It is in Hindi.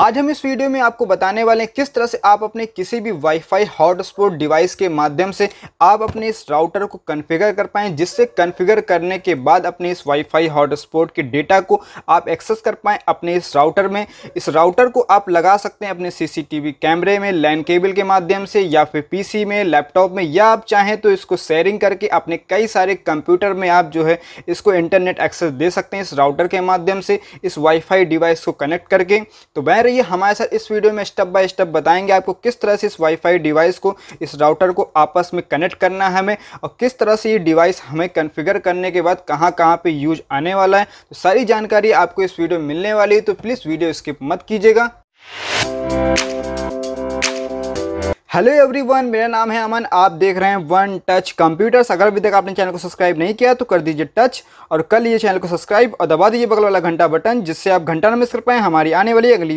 आज हम इस वीडियो में आपको बताने वाले हैं किस तरह से आप अपने किसी भी वाईफाई हॉटस्पॉट डिवाइस के माध्यम से आप अपने इस राउटर को कन्फिगर कर पाएँ जिससे कन्फिगर करने के बाद अपने इस वाईफाई हॉटस्पॉट के डेटा को आप एक्सेस कर पाएँ अपने इस राउटर में इस राउटर को आप लगा सकते हैं अपने सीसीटीवी कैमरे में लैन केबल के माध्यम से या फिर पी में लैपटॉप में या आप चाहें तो इसको शेयरिंग करके अपने कई सारे कंप्यूटर में आप जो है इसको इंटरनेट एक्सेस दे सकते हैं इस राउटर के माध्यम से इस वाईफाई डिवाइस को कनेक्ट करके तो वह रहिए हमारे साथ इस वीडियो में स्टेप बाय स्टेप बताएंगे आपको किस तरह से इस वाईफाई डिवाइस को इस राउटर को आपस में कनेक्ट करना है हमें और किस तरह से ये डिवाइस हमें कन्फिगर करने के बाद कहाँ कहाँ पर यूज आने वाला है तो सारी जानकारी आपको इस वीडियो में मिलने वाली है तो प्लीज़ वीडियो स्किप मत कीजिएगा हेलो एवरीवन मेरा नाम है अमन आप देख रहे हैं वन टच कंप्यूटर्स अगर अभी तक आपने चैनल को सब्सक्राइब नहीं किया तो कर दीजिए टच और कर लीजिए चैनल को सब्सक्राइब और दबा दीजिए बगल वाला घंटा बटन जिससे आप घंटा न मिस कर पाएँ हमारी आने वाली अगली